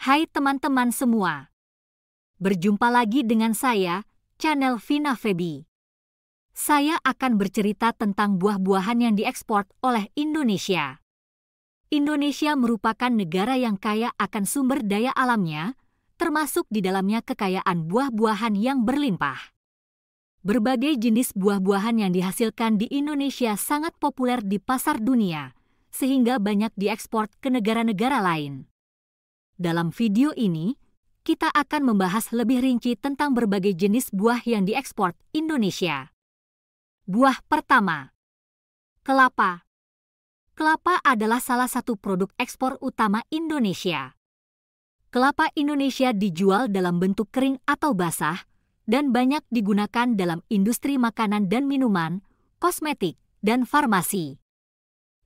Hai teman-teman semua. Berjumpa lagi dengan saya, channel Vina Febi. Saya akan bercerita tentang buah-buahan yang diekspor oleh Indonesia. Indonesia merupakan negara yang kaya akan sumber daya alamnya, termasuk di dalamnya kekayaan buah-buahan yang berlimpah. Berbagai jenis buah-buahan yang dihasilkan di Indonesia sangat populer di pasar dunia, sehingga banyak diekspor ke negara-negara lain. Dalam video ini, kita akan membahas lebih rinci tentang berbagai jenis buah yang diekspor Indonesia. Buah pertama, kelapa. Kelapa adalah salah satu produk ekspor utama Indonesia. Kelapa Indonesia dijual dalam bentuk kering atau basah dan banyak digunakan dalam industri makanan dan minuman, kosmetik, dan farmasi.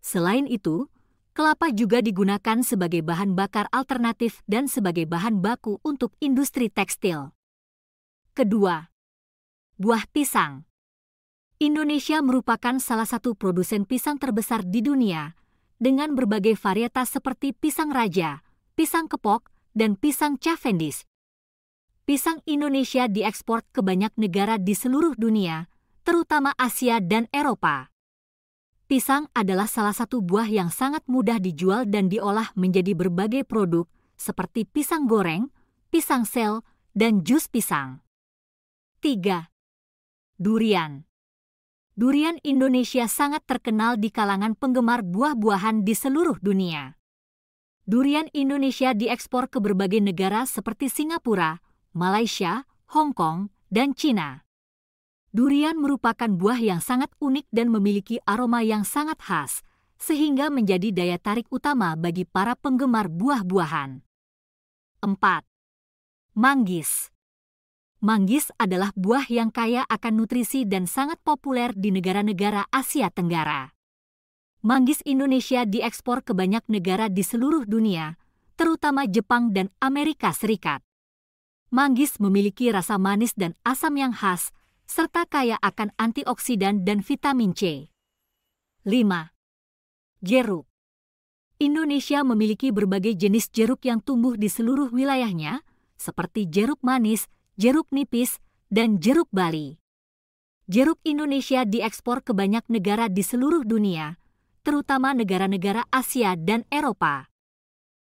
Selain itu, Kelapa juga digunakan sebagai bahan bakar alternatif dan sebagai bahan baku untuk industri tekstil. Kedua, buah pisang. Indonesia merupakan salah satu produsen pisang terbesar di dunia, dengan berbagai varietas seperti pisang raja, pisang kepok, dan pisang Cavendish. Pisang Indonesia diekspor ke banyak negara di seluruh dunia, terutama Asia dan Eropa. Pisang adalah salah satu buah yang sangat mudah dijual dan diolah menjadi berbagai produk, seperti pisang goreng, pisang sel, dan jus pisang. 3. Durian Durian Indonesia sangat terkenal di kalangan penggemar buah-buahan di seluruh dunia. Durian Indonesia diekspor ke berbagai negara seperti Singapura, Malaysia, Hong Kong, dan Cina. Durian merupakan buah yang sangat unik dan memiliki aroma yang sangat khas, sehingga menjadi daya tarik utama bagi para penggemar buah-buahan. 4. Manggis Manggis adalah buah yang kaya akan nutrisi dan sangat populer di negara-negara Asia Tenggara. Manggis Indonesia diekspor ke banyak negara di seluruh dunia, terutama Jepang dan Amerika Serikat. Manggis memiliki rasa manis dan asam yang khas, serta kaya akan antioksidan dan vitamin C. 5. Jeruk Indonesia memiliki berbagai jenis jeruk yang tumbuh di seluruh wilayahnya, seperti jeruk manis, jeruk nipis, dan jeruk Bali. Jeruk Indonesia diekspor ke banyak negara di seluruh dunia, terutama negara-negara Asia dan Eropa.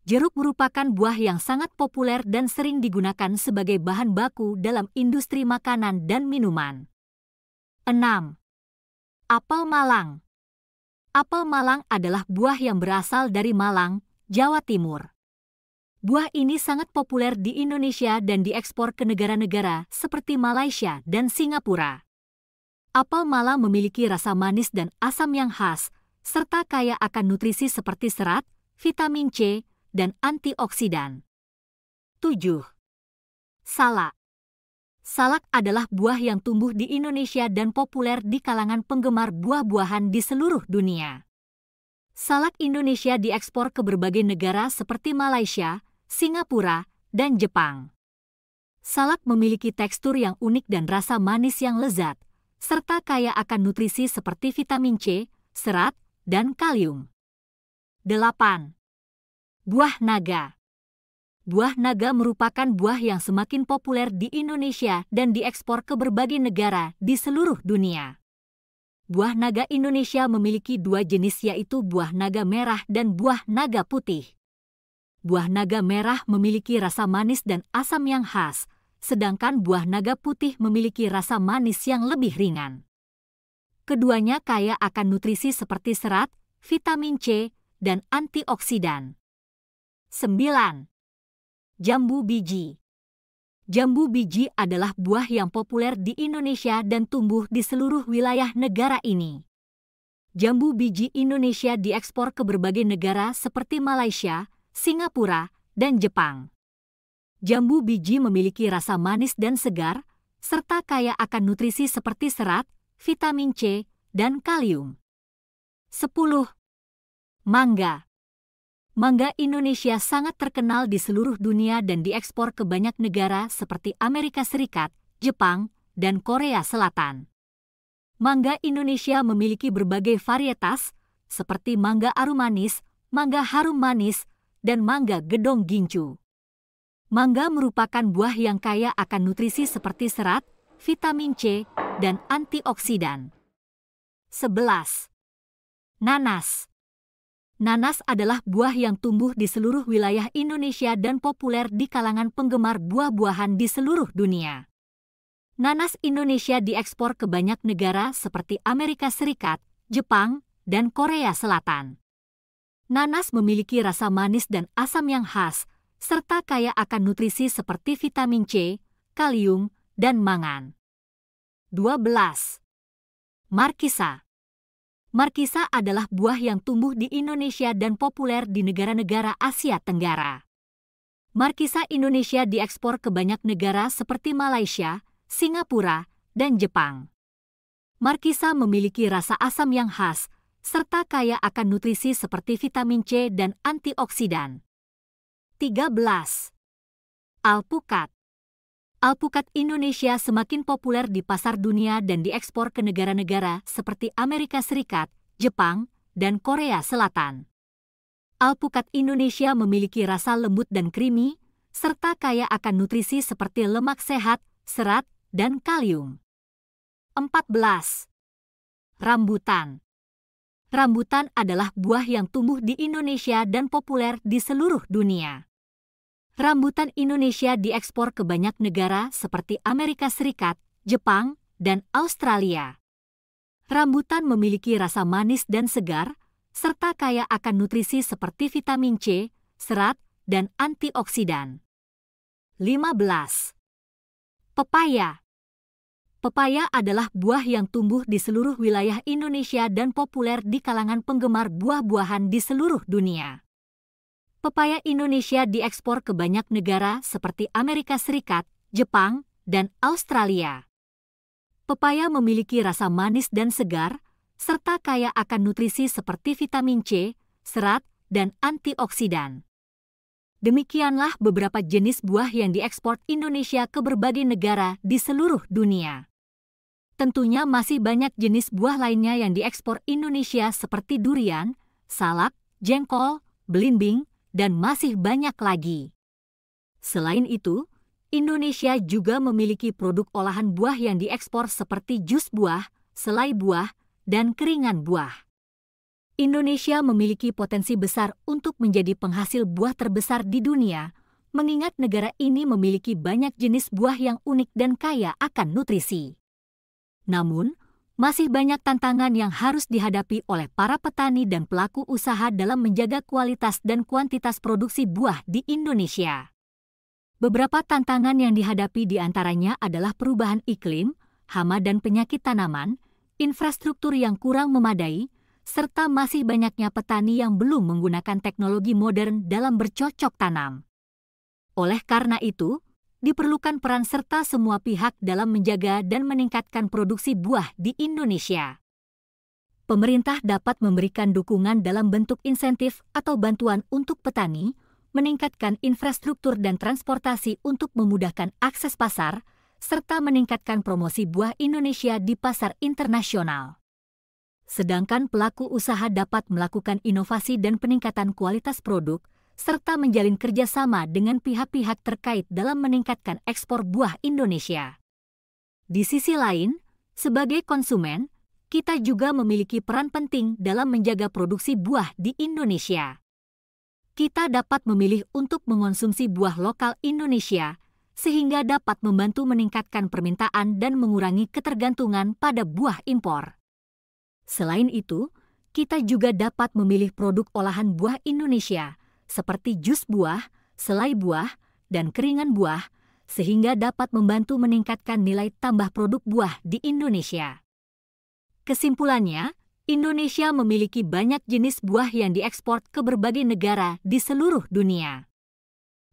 Jeruk merupakan buah yang sangat populer dan sering digunakan sebagai bahan baku dalam industri makanan dan minuman. 6. Apel Malang Apel Malang adalah buah yang berasal dari Malang, Jawa Timur. Buah ini sangat populer di Indonesia dan diekspor ke negara-negara seperti Malaysia dan Singapura. Apel Malang memiliki rasa manis dan asam yang khas, serta kaya akan nutrisi seperti serat, vitamin C, dan antioksidan. 7. Salak Salak adalah buah yang tumbuh di Indonesia dan populer di kalangan penggemar buah-buahan di seluruh dunia. Salak Indonesia diekspor ke berbagai negara seperti Malaysia, Singapura, dan Jepang. Salak memiliki tekstur yang unik dan rasa manis yang lezat, serta kaya akan nutrisi seperti vitamin C, serat, dan kalium. 8. Buah naga Buah naga merupakan buah yang semakin populer di Indonesia dan diekspor ke berbagai negara di seluruh dunia. Buah naga Indonesia memiliki dua jenis yaitu buah naga merah dan buah naga putih. Buah naga merah memiliki rasa manis dan asam yang khas, sedangkan buah naga putih memiliki rasa manis yang lebih ringan. Keduanya kaya akan nutrisi seperti serat, vitamin C, dan antioksidan. 9. Jambu biji Jambu biji adalah buah yang populer di Indonesia dan tumbuh di seluruh wilayah negara ini. Jambu biji Indonesia diekspor ke berbagai negara seperti Malaysia, Singapura, dan Jepang. Jambu biji memiliki rasa manis dan segar, serta kaya akan nutrisi seperti serat, vitamin C, dan kalium. 10. Mangga Mangga Indonesia sangat terkenal di seluruh dunia dan diekspor ke banyak negara seperti Amerika Serikat, Jepang, dan Korea Selatan. Mangga Indonesia memiliki berbagai varietas, seperti mangga arum manis, mangga harum manis, dan mangga gedong gincu. Mangga merupakan buah yang kaya akan nutrisi seperti serat, vitamin C, dan antioksidan. 11. Nanas Nanas adalah buah yang tumbuh di seluruh wilayah Indonesia dan populer di kalangan penggemar buah-buahan di seluruh dunia. Nanas Indonesia diekspor ke banyak negara seperti Amerika Serikat, Jepang, dan Korea Selatan. Nanas memiliki rasa manis dan asam yang khas, serta kaya akan nutrisi seperti vitamin C, kalium, dan mangan. 12. Markisa Markisa adalah buah yang tumbuh di Indonesia dan populer di negara-negara Asia Tenggara. Markisa Indonesia diekspor ke banyak negara seperti Malaysia, Singapura, dan Jepang. Markisa memiliki rasa asam yang khas, serta kaya akan nutrisi seperti vitamin C dan antioksidan. 13. Alpukat Alpukat Indonesia semakin populer di pasar dunia dan diekspor ke negara-negara seperti Amerika Serikat, Jepang, dan Korea Selatan. Alpukat Indonesia memiliki rasa lembut dan creamy, serta kaya akan nutrisi seperti lemak sehat, serat, dan kalium. 14. Rambutan Rambutan adalah buah yang tumbuh di Indonesia dan populer di seluruh dunia rambutan Indonesia diekspor ke banyak negara seperti Amerika Serikat, Jepang, dan Australia. Rambutan memiliki rasa manis dan segar, serta kaya akan nutrisi seperti vitamin C, serat, dan antioksidan. 15. Pepaya Pepaya adalah buah yang tumbuh di seluruh wilayah Indonesia dan populer di kalangan penggemar buah-buahan di seluruh dunia pepaya Indonesia diekspor ke banyak negara seperti Amerika Serikat, Jepang, dan Australia. Pepaya memiliki rasa manis dan segar, serta kaya akan nutrisi seperti vitamin C, serat, dan antioksidan. Demikianlah beberapa jenis buah yang diekspor Indonesia ke berbagai negara di seluruh dunia. Tentunya masih banyak jenis buah lainnya yang diekspor Indonesia seperti durian, salak, jengkol, belimbing, dan masih banyak lagi. Selain itu, Indonesia juga memiliki produk olahan buah yang diekspor seperti jus buah, selai buah, dan keringan buah. Indonesia memiliki potensi besar untuk menjadi penghasil buah terbesar di dunia, mengingat negara ini memiliki banyak jenis buah yang unik dan kaya akan nutrisi. Namun, masih banyak tantangan yang harus dihadapi oleh para petani dan pelaku usaha dalam menjaga kualitas dan kuantitas produksi buah di Indonesia. Beberapa tantangan yang dihadapi diantaranya adalah perubahan iklim, hama dan penyakit tanaman, infrastruktur yang kurang memadai, serta masih banyaknya petani yang belum menggunakan teknologi modern dalam bercocok tanam. Oleh karena itu, diperlukan peran serta semua pihak dalam menjaga dan meningkatkan produksi buah di Indonesia. Pemerintah dapat memberikan dukungan dalam bentuk insentif atau bantuan untuk petani, meningkatkan infrastruktur dan transportasi untuk memudahkan akses pasar, serta meningkatkan promosi buah Indonesia di pasar internasional. Sedangkan pelaku usaha dapat melakukan inovasi dan peningkatan kualitas produk, serta menjalin kerjasama dengan pihak-pihak terkait dalam meningkatkan ekspor buah Indonesia. Di sisi lain, sebagai konsumen, kita juga memiliki peran penting dalam menjaga produksi buah di Indonesia. Kita dapat memilih untuk mengonsumsi buah lokal Indonesia, sehingga dapat membantu meningkatkan permintaan dan mengurangi ketergantungan pada buah impor. Selain itu, kita juga dapat memilih produk olahan buah Indonesia seperti jus buah, selai buah, dan keringan buah, sehingga dapat membantu meningkatkan nilai tambah produk buah di Indonesia. Kesimpulannya, Indonesia memiliki banyak jenis buah yang diekspor ke berbagai negara di seluruh dunia.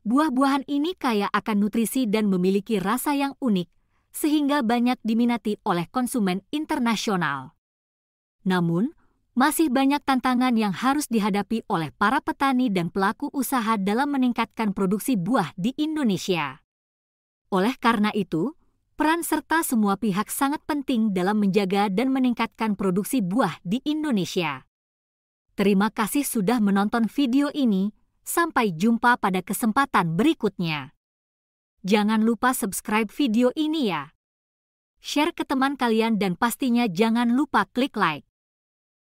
Buah-buahan ini kaya akan nutrisi dan memiliki rasa yang unik, sehingga banyak diminati oleh konsumen internasional. Namun, masih banyak tantangan yang harus dihadapi oleh para petani dan pelaku usaha dalam meningkatkan produksi buah di Indonesia. Oleh karena itu, peran serta semua pihak sangat penting dalam menjaga dan meningkatkan produksi buah di Indonesia. Terima kasih sudah menonton video ini. Sampai jumpa pada kesempatan berikutnya. Jangan lupa subscribe video ini ya. Share ke teman kalian dan pastinya jangan lupa klik like.